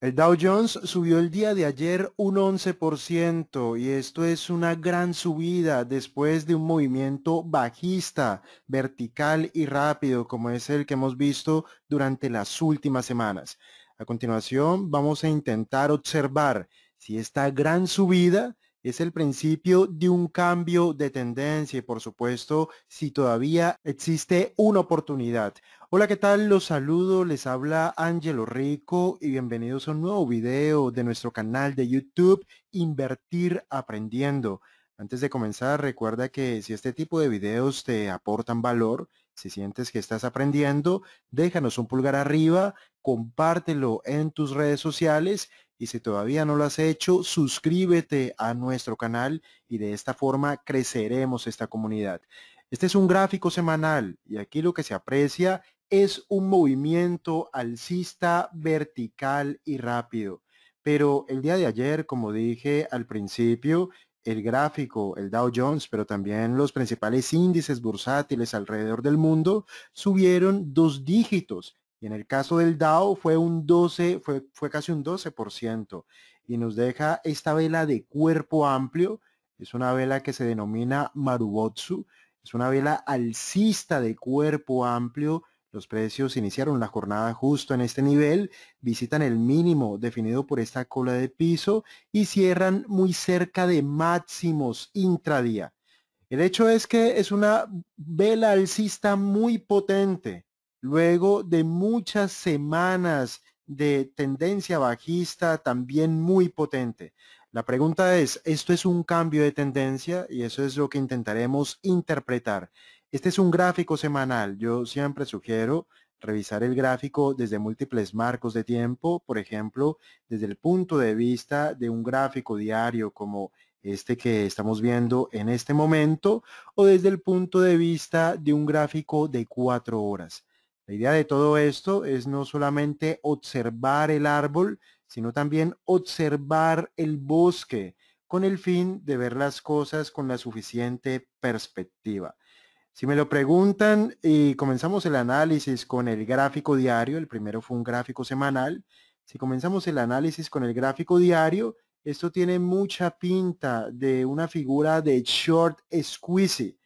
El Dow Jones subió el día de ayer un 11% y esto es una gran subida después de un movimiento bajista, vertical y rápido como es el que hemos visto durante las últimas semanas. A continuación vamos a intentar observar si esta gran subida es el principio de un cambio de tendencia y por supuesto si todavía existe una oportunidad. Hola, ¿qué tal? Los saludo, les habla Angelo Rico y bienvenidos a un nuevo video de nuestro canal de YouTube Invertir Aprendiendo. Antes de comenzar, recuerda que si este tipo de videos te aportan valor, si sientes que estás aprendiendo, déjanos un pulgar arriba, compártelo en tus redes sociales y si todavía no lo has hecho, suscríbete a nuestro canal y de esta forma creceremos esta comunidad. Este es un gráfico semanal y aquí lo que se aprecia es un movimiento alcista vertical y rápido. Pero el día de ayer, como dije al principio, el gráfico, el Dow Jones, pero también los principales índices bursátiles alrededor del mundo subieron dos dígitos. Y en el caso del Dow fue un 12, fue, fue casi un 12%. Y nos deja esta vela de cuerpo amplio. Es una vela que se denomina Marubotsu. Es una vela alcista de cuerpo amplio los precios iniciaron la jornada justo en este nivel, visitan el mínimo definido por esta cola de piso y cierran muy cerca de máximos intradía. El hecho es que es una vela alcista muy potente. Luego de muchas semanas de tendencia bajista también muy potente. La pregunta es, ¿esto es un cambio de tendencia? Y eso es lo que intentaremos interpretar. Este es un gráfico semanal. Yo siempre sugiero revisar el gráfico desde múltiples marcos de tiempo, por ejemplo, desde el punto de vista de un gráfico diario como este que estamos viendo en este momento, o desde el punto de vista de un gráfico de cuatro horas. La idea de todo esto es no solamente observar el árbol, sino también observar el bosque, con el fin de ver las cosas con la suficiente perspectiva. Si me lo preguntan y eh, comenzamos el análisis con el gráfico diario, el primero fue un gráfico semanal, si comenzamos el análisis con el gráfico diario, esto tiene mucha pinta de una figura de short squeeze,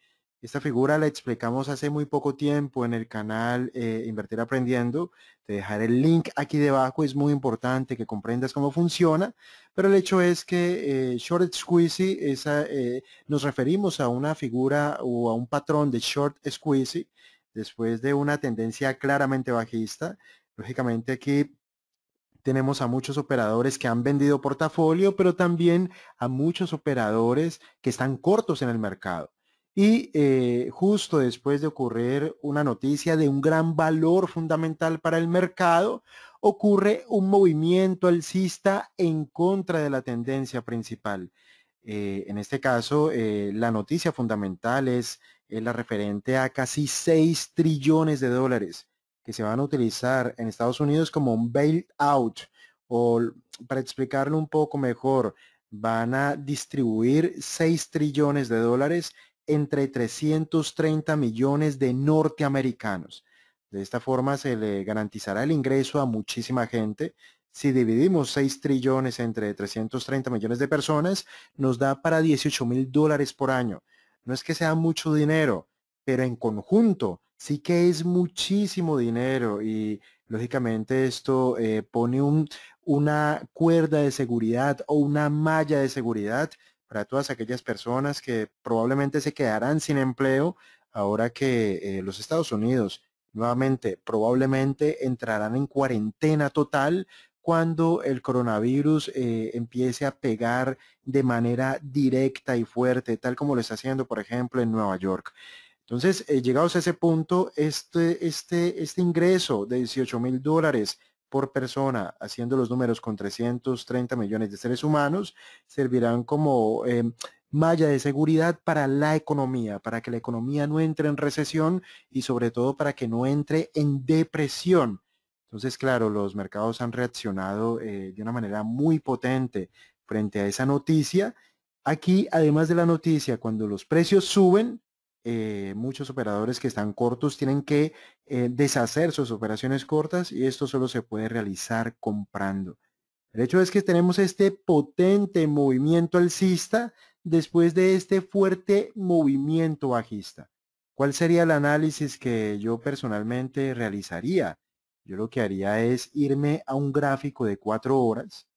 esta figura la explicamos hace muy poco tiempo en el canal eh, Invertir Aprendiendo. Te dejaré el link aquí debajo, es muy importante que comprendas cómo funciona, pero el hecho es que eh, Short Squeezy, eh, nos referimos a una figura o a un patrón de Short Squeezy después de una tendencia claramente bajista. Lógicamente aquí tenemos a muchos operadores que han vendido portafolio, pero también a muchos operadores que están cortos en el mercado. Y eh, justo después de ocurrir una noticia de un gran valor fundamental para el mercado, ocurre un movimiento alcista en contra de la tendencia principal. Eh, en este caso, eh, la noticia fundamental es la referente a casi 6 trillones de dólares que se van a utilizar en Estados Unidos como un bailout o para explicarlo un poco mejor, van a distribuir 6 trillones de dólares entre 330 millones de norteamericanos. De esta forma se le garantizará el ingreso a muchísima gente. Si dividimos 6 trillones entre 330 millones de personas, nos da para 18 mil dólares por año. No es que sea mucho dinero, pero en conjunto sí que es muchísimo dinero y lógicamente esto eh, pone una cuerda de seguridad o una malla de seguridad para todas aquellas personas que probablemente se quedarán sin empleo ahora que eh, los Estados Unidos nuevamente probablemente entrarán en cuarentena total cuando el coronavirus eh, empiece a pegar de manera directa y fuerte, tal como lo está haciendo, por ejemplo, en Nueva York. Entonces, eh, llegados a ese punto, este, este, este ingreso de 18 mil dólares por persona, haciendo los números con 330 millones de seres humanos, servirán como eh, malla de seguridad para la economía, para que la economía no entre en recesión y sobre todo para que no entre en depresión. Entonces, claro, los mercados han reaccionado eh, de una manera muy potente frente a esa noticia. Aquí, además de la noticia, cuando los precios suben, eh, muchos operadores que están cortos tienen que eh, deshacer sus operaciones cortas y esto solo se puede realizar comprando. El hecho es que tenemos este potente movimiento alcista después de este fuerte movimiento bajista. ¿Cuál sería el análisis que yo personalmente realizaría? Yo lo que haría es irme a un gráfico de cuatro horas.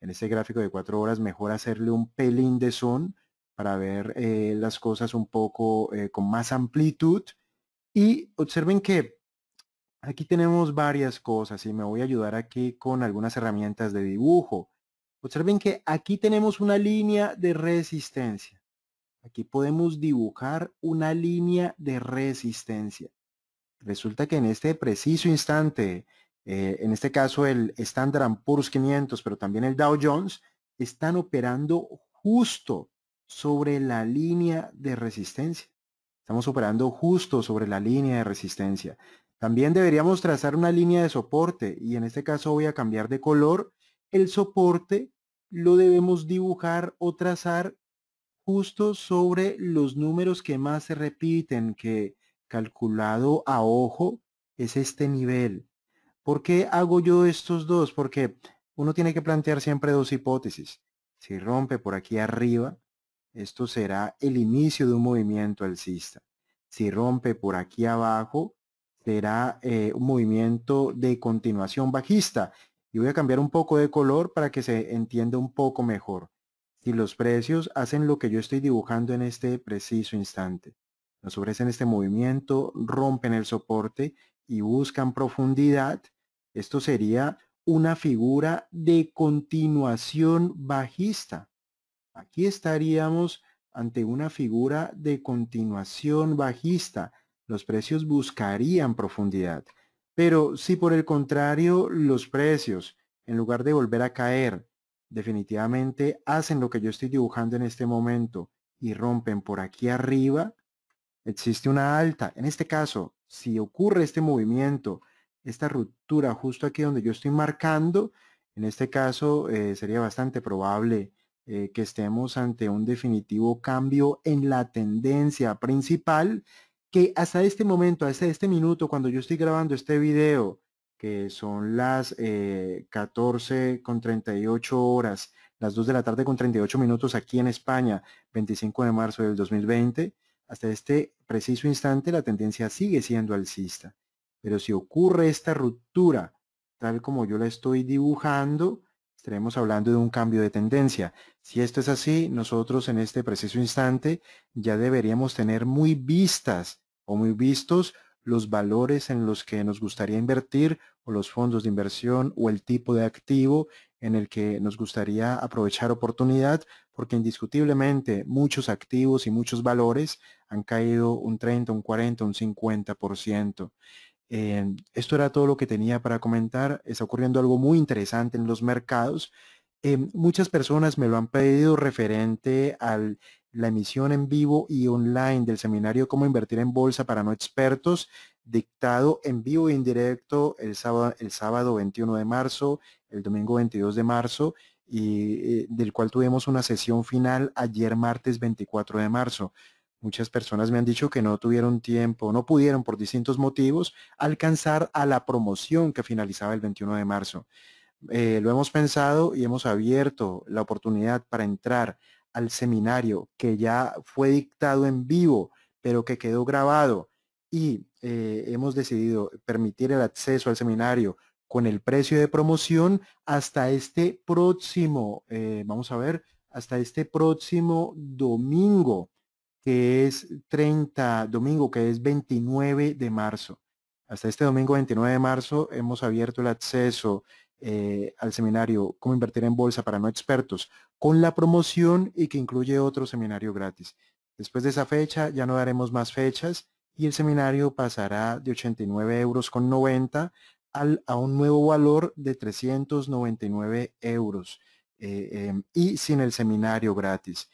En este gráfico de cuatro horas mejor hacerle un pelín de zoom para ver eh, las cosas un poco eh, con más amplitud. Y observen que aquí tenemos varias cosas y me voy a ayudar aquí con algunas herramientas de dibujo. Observen que aquí tenemos una línea de resistencia. Aquí podemos dibujar una línea de resistencia. Resulta que en este preciso instante, eh, en este caso el Standard Poor's 500, pero también el Dow Jones, están operando justo sobre la línea de resistencia. Estamos operando justo sobre la línea de resistencia. También deberíamos trazar una línea de soporte y en este caso voy a cambiar de color. El soporte lo debemos dibujar o trazar justo sobre los números que más se repiten, que calculado a ojo es este nivel. ¿Por qué hago yo estos dos? Porque uno tiene que plantear siempre dos hipótesis. Si rompe por aquí arriba, esto será el inicio de un movimiento alcista. Si rompe por aquí abajo, será eh, un movimiento de continuación bajista. Y voy a cambiar un poco de color para que se entienda un poco mejor. Si los precios hacen lo que yo estoy dibujando en este preciso instante. Nos ofrecen este movimiento, rompen el soporte y buscan profundidad. Esto sería una figura de continuación bajista. Aquí estaríamos ante una figura de continuación bajista. Los precios buscarían profundidad. Pero si por el contrario los precios, en lugar de volver a caer, definitivamente hacen lo que yo estoy dibujando en este momento y rompen por aquí arriba, existe una alta. En este caso, si ocurre este movimiento, esta ruptura justo aquí donde yo estoy marcando, en este caso eh, sería bastante probable eh, que estemos ante un definitivo cambio en la tendencia principal que hasta este momento, hasta este minuto, cuando yo estoy grabando este video, que son las eh, 14 con 38 horas, las 2 de la tarde con 38 minutos aquí en España, 25 de marzo del 2020, hasta este preciso instante la tendencia sigue siendo alcista. Pero si ocurre esta ruptura, tal como yo la estoy dibujando, estaremos hablando de un cambio de tendencia. Si esto es así, nosotros en este preciso instante ya deberíamos tener muy vistas o muy vistos los valores en los que nos gustaría invertir o los fondos de inversión o el tipo de activo en el que nos gustaría aprovechar oportunidad, porque indiscutiblemente muchos activos y muchos valores han caído un 30, un 40, un 50%. Em, esto era todo lo que tenía para comentar. Está ocurriendo algo muy interesante en los mercados. Em, muchas personas me lo han pedido referente a la emisión en vivo y online del seminario Cómo invertir en bolsa para no expertos, dictado en vivo e indirecto el sábado, el sábado 21 de marzo, el domingo 22 de marzo, y eh, del cual tuvimos una sesión final ayer martes 24 de marzo. Muchas personas me han dicho que no tuvieron tiempo, no pudieron por distintos motivos alcanzar a la promoción que finalizaba el 21 de marzo. Eh, lo hemos pensado y hemos abierto la oportunidad para entrar al seminario que ya fue dictado en vivo, pero que quedó grabado y eh, hemos decidido permitir el acceso al seminario con el precio de promoción hasta este próximo, eh, vamos a ver, hasta este próximo domingo que es 30, domingo, que es 29 de marzo. Hasta este domingo 29 de marzo hemos abierto el acceso eh, al seminario Cómo invertir en bolsa para no expertos con la promoción y que incluye otro seminario gratis. Después de esa fecha ya no daremos más fechas y el seminario pasará de 89 euros con 90 a un nuevo valor de 399 euros eh, em, y sin el seminario gratis.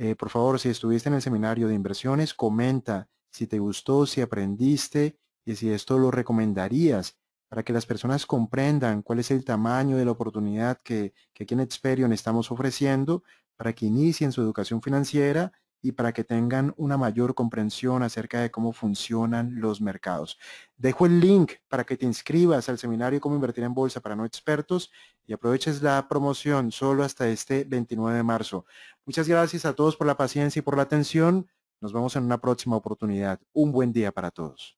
Eh, por favor, si estuviste en el seminario de inversiones, comenta si te gustó, si aprendiste y si esto lo recomendarías para que las personas comprendan cuál es el tamaño de la oportunidad que, que aquí en Experion estamos ofreciendo para que inicien su educación financiera y para que tengan una mayor comprensión acerca de cómo funcionan los mercados. Dejo el link para que te inscribas al seminario Cómo invertir en bolsa para no expertos y aproveches la promoción solo hasta este 29 de marzo. Muchas gracias a todos por la paciencia y por la atención. Nos vemos en una próxima oportunidad. Un buen día para todos.